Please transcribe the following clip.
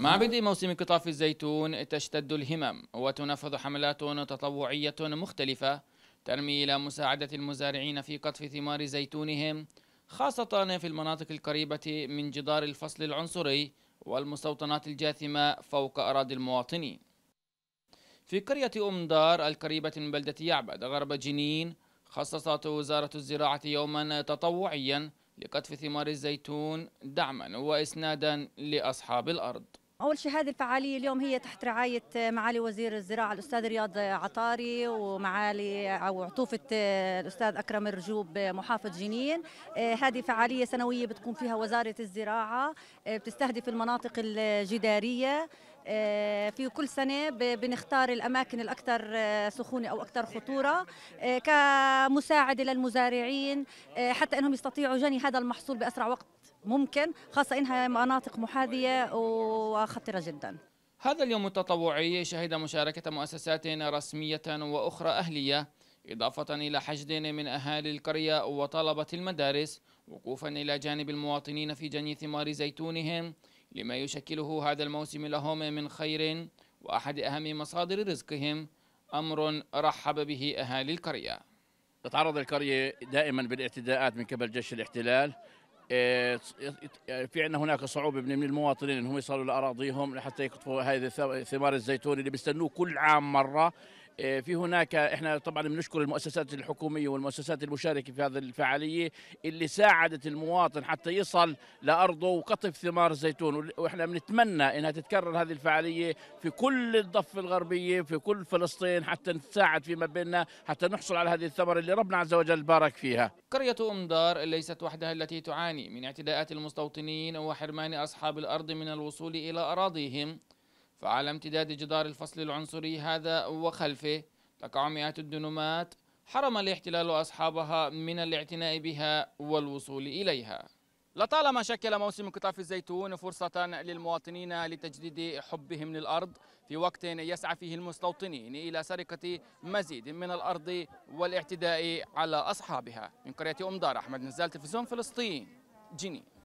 مع بدء موسم قطاف الزيتون تشتد الهمم وتنفذ حملات تطوعية مختلفة ترمي إلى مساعدة المزارعين في قطف ثمار زيتونهم خاصة في المناطق القريبة من جدار الفصل العنصري والمستوطنات الجاثمة فوق أراضي المواطنين في قرية أم دار القريبة من بلدة يعبد غرب جنين خصصت وزارة الزراعة يوما تطوعيا لقطف ثمار الزيتون دعما وإسنادا لأصحاب الأرض أول شيء هذه الفعالية اليوم هي تحت رعاية آه، معالي وزير الزراعة الأستاذ رياض آه، عطاري ومعالي آه، أو عطوفة الأستاذ أكرم الرجوب محافظ جنين هذه فعالية سنوية بتقوم فيها وزارة الزراعة بتستهدف المناطق الجدارية آه، في كل سنه بنختار الاماكن الاكثر آه، سخونه او اكثر خطوره آه، كمساعده للمزارعين حتى انهم يستطيعوا جني هذا المحصول باسرع وقت ممكن خاصه انها مناطق محاذيه وخطره جدا هذا اليوم التطوعي شهد مشاركه مؤسسات رسميه واخرى اهليه إضافة إلى حشد من أهالي القرية وطلبة المدارس وقوفا إلى جانب المواطنين في جني ثمار زيتونهم لما يشكله هذا الموسم لهم من خير وأحد أهم مصادر رزقهم أمر رحب به أهالي القرية تتعرض القرية دائما بالاعتداءات من قبل جيش الاحتلال إيه، في عندنا هناك صعوبة من المواطنين انهم يصلوا لأراضيهم لحتى يقطفوا هذه ثمار الزيتون اللي بيستنوه كل عام مرة آه، في هناك احنا طبعا بنشكر المؤسسات الحكوميه والمؤسسات المشاركه في هذه الفعاليه اللي ساعدت المواطن حتى يصل لارضه وقطف ثمار الزيتون واحنا بنتمنى انها تتكرر هذه الفعاليه في كل الضفه الغربيه في كل فلسطين حتى نتساعد فيما بيننا حتى نحصل على هذه الثمره اللي ربنا عز وجل بارك فيها. قريه ام دار ليست وحدها التي تعاني من اعتداءات المستوطنين وحرمان اصحاب الارض من الوصول الى اراضيهم فعلى امتداد جدار الفصل العنصري هذا وخلفه تقع مئات الدنومات حرم الاحتلال أصحابها من الاعتناء بها والوصول إليها لطالما شكل موسم قطاف الزيتون فرصة للمواطنين لتجديد حبهم للأرض في وقت يسعى فيه المستوطنين إلى سرقة مزيد من الأرض والاعتداء على أصحابها من قرية أم دار أحمد نزال تلفزيون فلسطين جنين